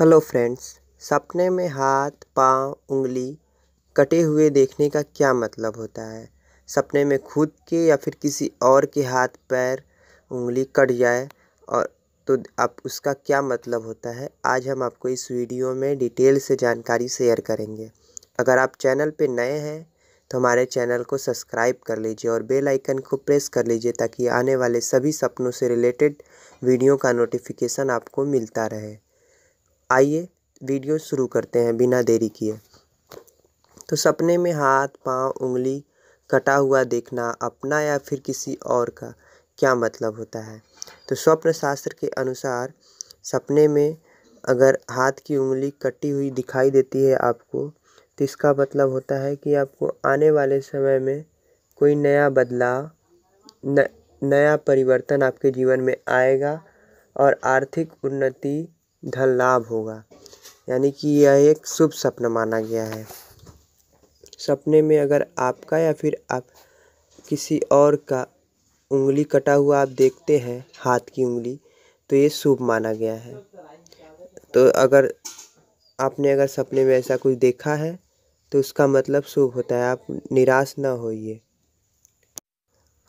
hello friends सपने में हाथ पांव उंगली कटे हुए देखने का क्या मतलब होता है सपने में खुद के या फिर किसी और के हाथ पैर उंगली कट जाए और तो आप उसका क्या मतलब होता है आज हम आपको इस वीडियो में डिटेल से जानकारी शेयर करेंगे अगर आप चैनल पे नए हैं तो हमारे चैनल को सब्सक्राइब कर लीजिए और बेल आइकन को प्रेस कर लीजिए ताकि आने वाले सभी सपनों से रिलेटेड वीडियो का नोटिफिकेशन आपको मिलता रहे आइए वीडियो शुरू करते हैं बिना देरी किए तो सपने में हाथ पांव उंगली कटा हुआ देखना अपना या फिर किसी और का क्या मतलब होता है तो स्वप्न शास्त्र के अनुसार सपने में अगर हाथ की उंगली कटी हुई दिखाई देती है आपको तो इसका मतलब होता है कि आपको आने वाले समय में कोई नया बदलाव न, नया परिवर्तन आपके जीवन में आएगा और आर्थिक उन्नति धन लाभ होगा यानी कि यह एक शुभ सपना माना गया है सपने में अगर आपका या फिर आप किसी और का उंगली कटा हुआ आप देखते हैं हाथ की उंगली तो ये शुभ माना गया है तो अगर आपने अगर सपने में ऐसा कुछ देखा है तो उसका मतलब शुभ होता है आप निराश ना होइए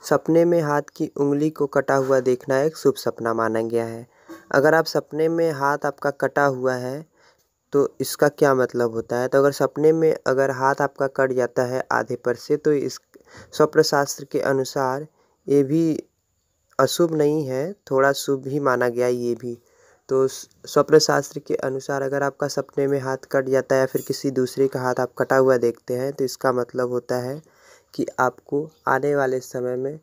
सपने में हाथ की उंगली को कटा हुआ देखना एक शुभ सपना माना गया है अगर आप सपने में हाथ आपका कटा हुआ है तो इसका क्या मतलब होता है तो अगर सपने में अगर हाथ आपका कट जाता है आधे पर से तो इस स्वप्न शास्त्र के अनुसार ये भी अशुभ नहीं है थोड़ा शुभ ही माना गया ये भी तो स्वप्न शास्त्र के अनुसार अगर आपका सपने में हाथ कट जाता है या फिर किसी दूसरे का हाथ आप कटा हुआ देखते हैं तो इसका मतलब होता है कि आपको आने वाले समय में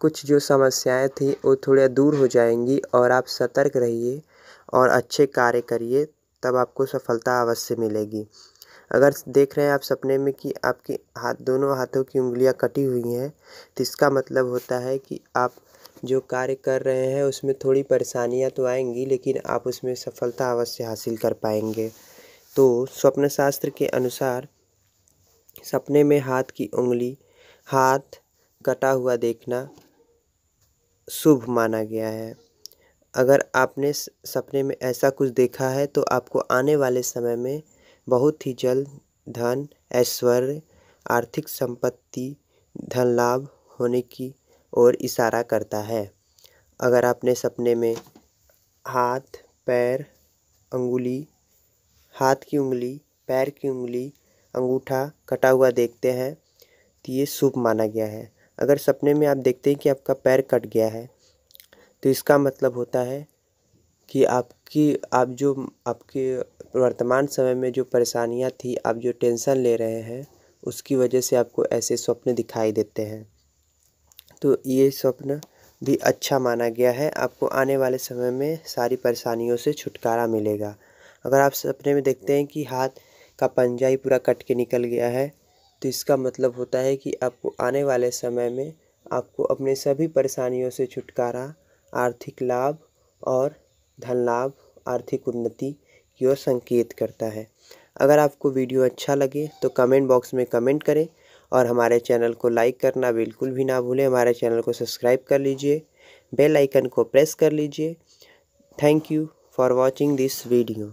कुछ जो समस्याएँ थी वो थोड़ा दूर हो जाएंगी और आप सतर्क रहिए और अच्छे कार्य करिए तब आपको सफलता अवश्य मिलेगी अगर देख रहे हैं आप सपने में कि आपकी हाथ दोनों हाथों की उंगलियां कटी हुई हैं तो इसका मतलब होता है कि आप जो कार्य कर रहे हैं उसमें थोड़ी परेशानियां तो आएंगी लेकिन आप उसमें सफलता अवश्य हासिल कर पाएंगे तो स्वप्न शास्त्र के अनुसार सपने में हाथ की उंगली हाथ कटा हुआ देखना शुभ माना गया है अगर आपने सपने में ऐसा कुछ देखा है तो आपको आने वाले समय में बहुत ही जल्द धन ऐश्वर्य आर्थिक संपत्ति धन लाभ होने की ओर इशारा करता है अगर आपने सपने में हाथ पैर अंगुली हाथ की उंगली पैर की उंगली अंगूठा कटा हुआ देखते हैं तो ये शुभ माना गया है अगर सपने में आप देखते हैं कि आपका पैर कट गया है तो इसका मतलब होता है कि आपकी आप जो आपके वर्तमान समय में जो परेशानियाँ थी आप जो टेंशन ले रहे हैं उसकी वजह से आपको ऐसे स्वप्न दिखाई देते हैं तो ये स्वप्न भी अच्छा माना गया है आपको आने वाले समय में सारी परेशानियों से छुटकारा मिलेगा अगर आप सपने में देखते हैं कि हाथ का पंजा ही पूरा कट के निकल गया है तो इसका मतलब होता है कि आपको आने वाले समय में आपको अपने सभी परेशानियों से छुटकारा आर्थिक लाभ और धन लाभ आर्थिक उन्नति की ओर संकेत करता है अगर आपको वीडियो अच्छा लगे तो कमेंट बॉक्स में कमेंट करें और हमारे चैनल को लाइक करना बिल्कुल भी ना भूलें हमारे चैनल को सब्सक्राइब कर लीजिए बेल आइकन को प्रेस कर लीजिए thank you for watching this video